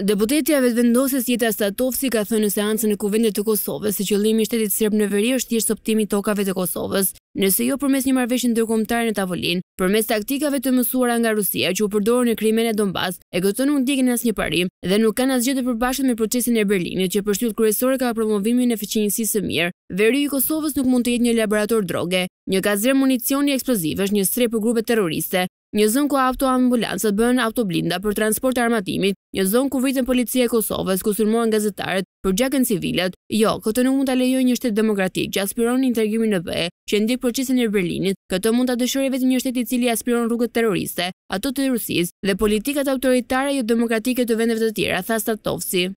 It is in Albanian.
Deputetja Ja vetëndoses Jeta Statovsi ka thënë në seancën e Kuvendit të Kosovës se qëllimi i shtetit serb në veri është thjesht optimi tokave të Kosovës, nëse jo përmes një marrëveshje ndërkombëtare në tavolin, përmes taktikave të mësuara nga Rusia që u përdorën në Krimen e Donbas. E këto nuk ndjekin asë një parim dhe nuk kanë asgjë të përbashkët me procesin e Berlinit, që përshtyt kërësore ka promovimin e feqinjisë së mirë. Veri i Kosovës nuk mund të jetë një laborator droge, një municioni një strep terroriste një zonë ku autoambulancët bën autoblinda për transport të armatimit, një zonë ku vritën policia e Kosovës ku sërmojnë gazetarët për gjakën civilet, jo, këtë nuk mund ta lejojë një shtet demokratik që aspiron integrimin në BE, që ndjek procesin e Berlinit, këtë mund ta dëshirojë vetëm një shtet i cili aspiron rrugët terroriste, ato të Rusisë dhe politikat autoritare jo demokratike të vendeve të tjera, tha Statovsi.